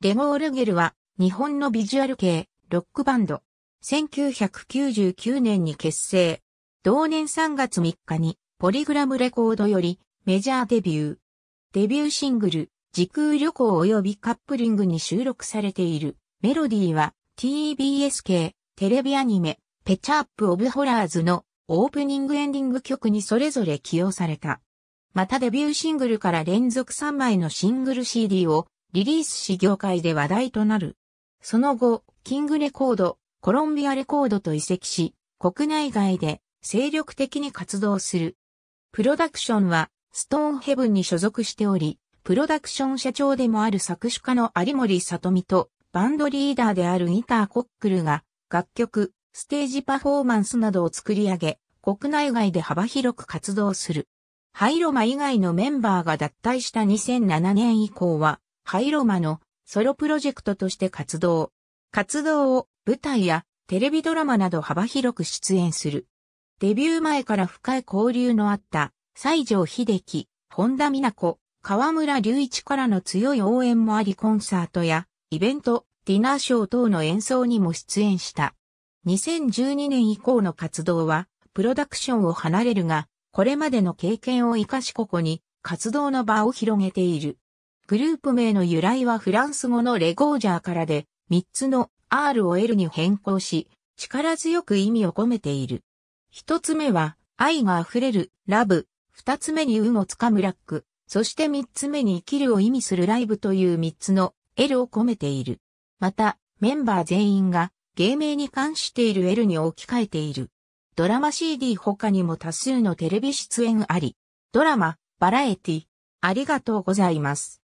レモオルゲルは日本のビジュアル系ロックバンド。1999年に結成。同年3月3日にポリグラムレコードよりメジャーデビュー。デビューシングル、時空旅行及びカップリングに収録されているメロディーは TBS 系テレビアニメペチャップ・オブ・ホラーズのオープニングエンディング曲にそれぞれ起用された。またデビューシングルから連続3枚のシングル CD をリリースし業界で話題となる。その後、キングレコード、コロンビアレコードと移籍し、国内外で精力的に活動する。プロダクションは、ストーンヘブンに所属しており、プロダクション社長でもある作詞家の有森里美と、バンドリーダーであるギター・コックルが、楽曲、ステージパフォーマンスなどを作り上げ、国内外で幅広く活動する。ハイロマ以外のメンバーが脱退した2007年以降は、ハイロマのソロプロジェクトとして活動。活動を舞台やテレビドラマなど幅広く出演する。デビュー前から深い交流のあった西城秀樹、本田美奈子、河村隆一からの強い応援もありコンサートやイベント、ディナーショー等の演奏にも出演した。2012年以降の活動はプロダクションを離れるが、これまでの経験を生かしここに活動の場を広げている。グループ名の由来はフランス語のレゴージャーからで、3つの R を L に変更し、力強く意味を込めている。1つ目は、愛が溢れる、ラブ。2つ目に運をつかむラック。そして3つ目に生きるを意味するライブという3つの L を込めている。また、メンバー全員が芸名に関している L に置き換えている。ドラマ CD 他にも多数のテレビ出演あり。ドラマ、バラエティ、ありがとうございます。